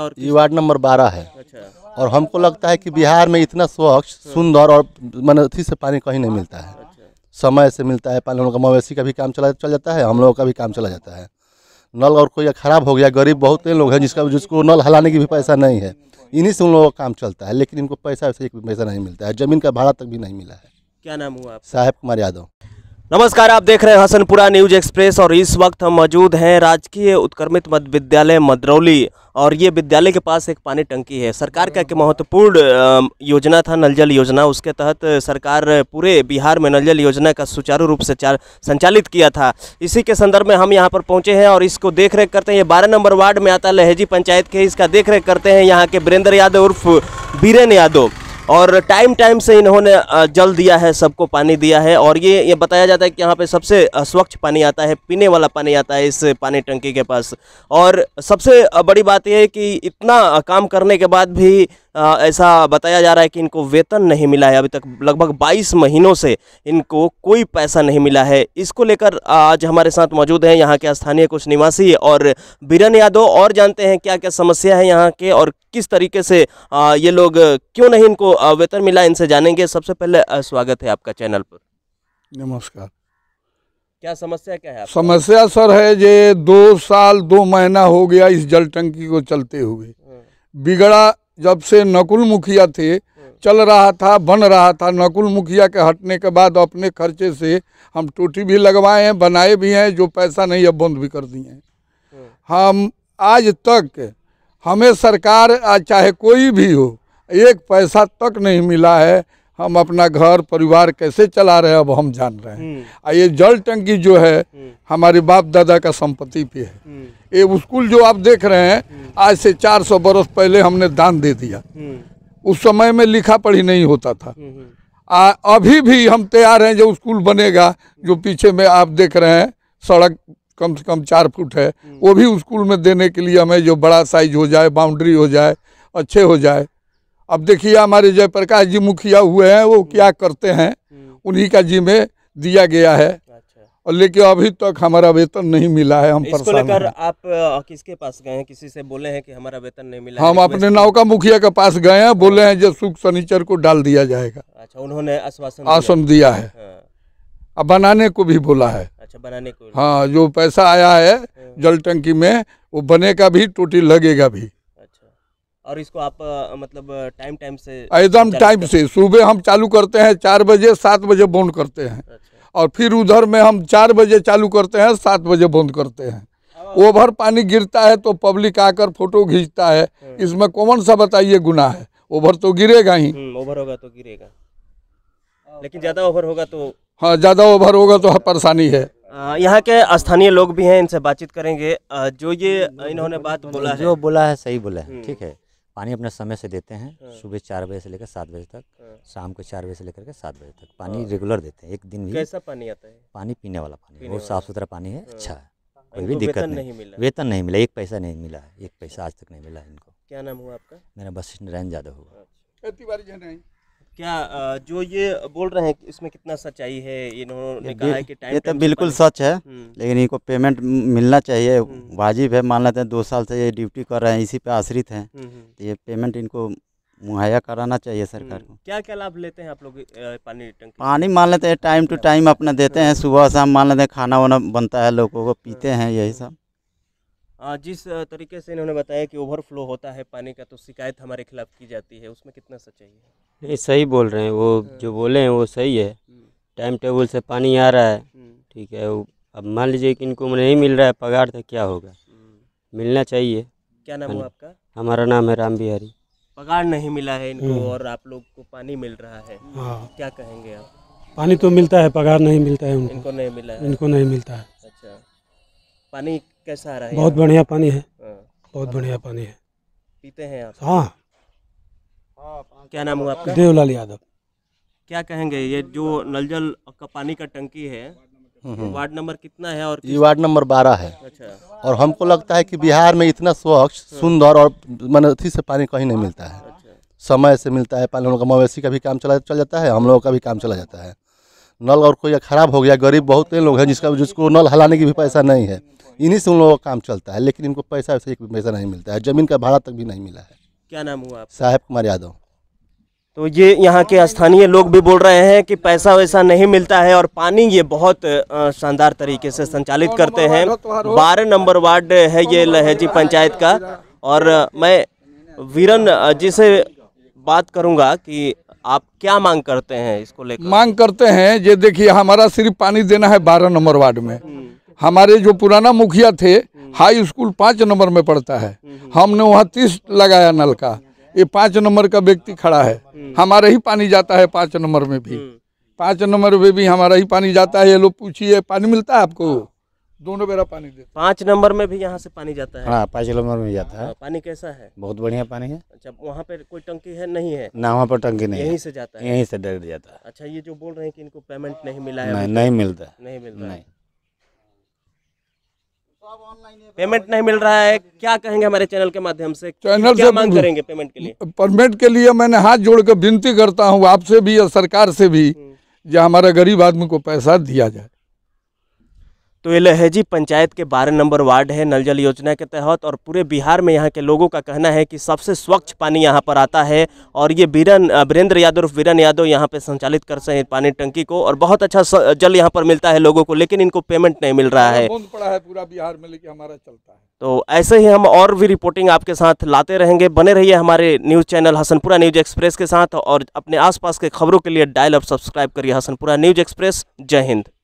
और ये ward number बारह है अच्छा और हमको लगता है कि बिहार में इतना स्वच्छ सुंदर और मन से पानी कहीं नहीं मिलता है अच्छा। समय से मिलता है पानी हम लोग का मवेशी का भी काम चला चल जाता है हम लोगों का भी काम चला जाता है नल और कोई ख़राब हो गया गरीब बहुत लोग हैं जिसका जिसको नल हलाने की भी पैसा नहीं है इन्हीं से उन लोगों का काम चलता है लेकिन इनको पैसा वैसे एक पैसा नहीं मिलता है ज़मीन का भाड़ा तक भी नहीं मिला है क्या नाम हुआ साहेब कुमार यादव नमस्कार आप देख रहे हैं हसनपुरा न्यूज एक्सप्रेस और इस वक्त हम मौजूद हैं राजकीय उत्क्रमित मध्य विद्यालय मदरौली और ये विद्यालय के पास एक पानी टंकी है सरकार का एक महत्वपूर्ण योजना था नल जल योजना उसके तहत सरकार पूरे बिहार में नल जल योजना का सुचारू रूप से संचालित किया था इसी के संदर्भ में हम यहाँ पर पहुँचे हैं और इसको देख रेख करते हैं ये बारह नंबर वार्ड में आता लहजी पंचायत के इसका देख रेख करते हैं यहाँ के वीरेंद्र यादव उर्फ बीरेन यादव और टाइम टाइम से इन्होंने जल दिया है सबको पानी दिया है और ये ये बताया जाता है कि यहाँ पे सबसे स्वच्छ पानी आता है पीने वाला पानी आता है इस पानी टंकी के पास और सबसे बड़ी बात यह है कि इतना काम करने के बाद भी ऐसा बताया जा रहा है कि इनको वेतन नहीं मिला है अभी तक लगभग 22 महीनों से इनको कोई पैसा नहीं मिला है इसको लेकर आज हमारे साथ मौजूद हैं यहाँ के स्थानीय कुछ निवासी और बीरन यादव और जानते हैं क्या क्या समस्या है यहाँ के और किस तरीके से ये लोग क्यों नहीं इनको वेतन मिला इनसे जानेंगे सबसे पहले स्वागत है आपका चैनल पर नमस्कार क्या समस्या क्या है समस्या सर है ये दो साल दो महीना हो गया इस जल टंकी को चलते हुए हाँ। बिगड़ा जब से नकुल मुखिया थे हाँ। चल रहा था बन रहा था नकुल मुखिया के हटने के बाद अपने खर्चे से हम टोटी भी लगवाए हैं बनाए भी हैं जो पैसा नहीं अब बंद भी कर दिए हैं हाँ। हम आज तक हमें सरकार चाहे कोई भी हो एक पैसा तक नहीं मिला है हम अपना घर परिवार कैसे चला रहे हैं अब हम जान रहे हैं हम्म। और ये जल टंकी जो है हम्म। हमारे बाप दादा का संपत्ति पे है हम्म। ये स्कूल जो आप देख रहे हैं आज से 400 बरस पहले हमने दान दे दिया उस समय में लिखा पढ़ी नहीं होता था आ, अभी भी हम तैयार हैं जो स्कूल बनेगा जो पीछे में आप देख रहे हैं सड़क कम से कम चार फुट है वो भी स्कूल में देने के लिए हमें जो बड़ा साइज हो जाए बाउंड्री हो जाए अच्छे हो जाए अब देखिए हमारे जयप्रकाश जी मुखिया हुए हैं वो क्या हम्म। करते हैं हम्म। उन्हीं का जिम्मे दिया गया है अच्छा। और लेकिन अभी तक हमारा वेतन नहीं मिला है हम इसको लेकर आप किसके पास गए हैं किसी से बोले हैं कि हमारा वेतन नहीं मिला हम अपने नाव का मुखिया के पास गए हैं बोले हैं जो सुख शनिचर को डाल दिया जाएगा अच्छा उन्होंने आश्वासन आश्वासन दिया है हाँ। अब बनाने को भी बोला है अच्छा बनाने को हाँ जो पैसा आया है हाँ। जल टंकी में वो बनेगा भी टोटी लगेगा भी और इसको आप मतलब टाइम टाइम से एकदम टाइम से सुबह हम चालू करते हैं चार बजे सात बजे बंद करते हैं अच्छा। और फिर उधर में हम चार बजे चालू करते हैं सात बजे बंद करते हैं हाँ। ओवर पानी गिरता है तो पब्लिक आकर फोटो खींचता है हाँ। इसमें कॉमन सा बताइए गुना है ओवर तो गिरेगा ही ओवर हम्म, होगा तो गिरेगा हाँ, लेकिन ज़्यादा ओवर होगा तो हाँ ज़्यादा ओवर होगा तो परेशानी है यहाँ के स्थानीय लोग भी हैं इनसे बातचीत करेंगे जो ये इन्होंने बात बोला है जो बोला है सही बोला है हम्म। ठीक है पानी अपना समय से देते हैं हाँ। सुबह चार बजे से लेकर सात बजे तक हाँ। शाम को चार बजे से लेकर के सात बजे तक पानी रेगुलर हाँ। देते हैं एक दिन भी कैसा पानी आता है पानी पीने वाला पानी बहुत साफ सुथरा पानी है अच्छा है कोई भी दिक्कत नहीं मिला वेतन नहीं मिला एक पैसा नहीं मिला एक पैसा आज तक नहीं मिला इनको क्या नाम हुआ आपका मेरा वशिष्ठ नारायण यादव हुआ अच्छा। क्या जो ये बोल रहे हैं इसमें कितना सच्चाई है इन्होंने कहा है कि टाइम ये तो बिल्कुल सच है हम्म। लेकिन इनको पेमेंट मिलना चाहिए हम्म। वाजिब है मान लेते हैं दो साल से ये ड्यूटी कर रहे हैं इसी पे आश्रित हैं हम्म, तो ये पेमेंट इनको मुहैया कराना चाहिए सरकार को क्या क्या लाभ लेते हैं आप लोग पानी टंकी पानी मान लेते हैं टाइम टू टाइम अपना देते हैं सुबह शाम मान लेते हैं खाना वाना बनता है लोगों को पीते हैं यही सब जिस तरीके से इन्होंने बताया कि ओवरफ्लो होता है पानी का तो शिकायत हमारे खिलाफ की जाती है उसमें कितना सच्चाई है नहीं सही बोल रहे हैं वो हाँ। जो बोले हैं वो सही है टाइम हम्म। टेबल से पानी आ रहा है हम्म। ठीक है अब मान लीजिए कि इनको नहीं मिल रहा है पगार तो क्या होगा हम्म। मिलना चाहिए क्या नाम है हाँ। आपका हमारा नाम है राम बिहारी पगार नहीं मिला है इनको और आप लोग को पानी मिल रहा है हाँ। क्या कहेंगे आप पानी तो मिलता है पगार नहीं मिलता है उनको, इनको नहीं मिला है। इनको नहीं मिलता है अच्छा पानी कैसा आ रहा है बहुत बढ़िया पानी है हाँ। बहुत बढ़िया पानी है पीते हैं आप हाँ क्या नाम हुआ आपका देवलाल यादव क्या कहेंगे ये जो नल जल का पानी का टंकी है हम्म, हम्म। वार्ड नंबर कितना है और ये वार्ड नंबर बारह है अच्छा और हमको लगता है कि बिहार में इतना स्वच्छ हाँ। सुंदर और मन अथी से पानी कहीं नहीं मिलता है अच्छा। समय से मिलता है पानी हम लोग का मवेशी का भी काम चला चल जाता है हम लोगों का भी काम चला जाता है नल और कोई ख़राब हो गया गरीब बहुत लोग हैं जिसका जिसको नल हलाने की भी पैसा नहीं है इन्हीं से उन लोगों का काम चलता है लेकिन इनको पैसा वैसे एक पैसा नहीं मिलता है ज़मीन का भाड़ा तक भी नहीं मिला है क्या नाम हुआ आप साहेब कुमार यादव तो ये यहाँ के स्थानीय लोग भी बोल रहे हैं कि पैसा वैसा नहीं मिलता है और पानी ये बहुत शानदार तरीके से संचालित करते हैं बारह नंबर वार्ड है ये लहेजी पंचायत का और मैं वीरन जी से बात करूँगा कि आप क्या मांग करते हैं इसको लेकर मांग करते हैं ये देखिए हमारा सिर्फ पानी देना है बारह नंबर वार्ड में हमारे जो पुराना मुखिया थे हाई स्कूल पाँच नंबर में पड़ता है हमने वहाँ तीस लगाया नल का ये पाँच नंबर का व्यक्ति खड़ा है हमारा ही पानी जाता है पाँच नंबर में भी हम्म। पाँच नंबर में भी हमारा ही पानी जाता है ये लोग पूछिए पानी मिलता है आपको दोनों बेरा पानी देते पाँच नंबर में भी यहाँ से पानी जाता है हाँ पाँच नंबर में जाता है हाँ, पानी कैसा है बहुत बढ़िया पानी है अच्छा वहाँ पे कोई टंकी है नहीं है ना वहाँ पर टंकी नहीं यहीं से जाता है यहीं से डायरेक्ट जाता है अच्छा ये जो बोल रहे हैं कि इनको पेमेंट नहीं मिला है नहीं मिलता है नहीं मिलता नहीं पेमेंट नहीं मिल रहा है क्या कहेंगे हमारे चैनल के माध्यम से चैनल क्या से मांग तो- करेंगे पेमेंट के लिए पेमेंट के लिए मैंने हाथ जोड़ कर विनती करता हूँ आपसे भी और सरकार से भी हम्म। जो हमारा गरीब आदमी को पैसा दिया जाए तो ये लहेजी पंचायत के बारह नंबर वार्ड है नल जल योजना के तहत और पूरे बिहार में यहाँ के लोगों का कहना है कि सबसे स्वच्छ पानी यहाँ पर आता है और ये बीरन वीरेंद्र यादव और बीरन यादव यहाँ पे संचालित कर सकें पानी टंकी को और बहुत अच्छा जल यहाँ पर मिलता है लोगों को लेकिन इनको पेमेंट नहीं मिल रहा है पड़ा है पूरा बिहार में लेकिन हमारा चलता है तो ऐसे ही हम और भी रिपोर्टिंग आपके साथ लाते रहेंगे बने रहिए हमारे news channel Hasanpura news express के साथ और अपने आसपास के खबरों के लिए डायल अप सब्सक्राइब करिए हसनपुरा न्यूज एक्सप्रेस जय हिंद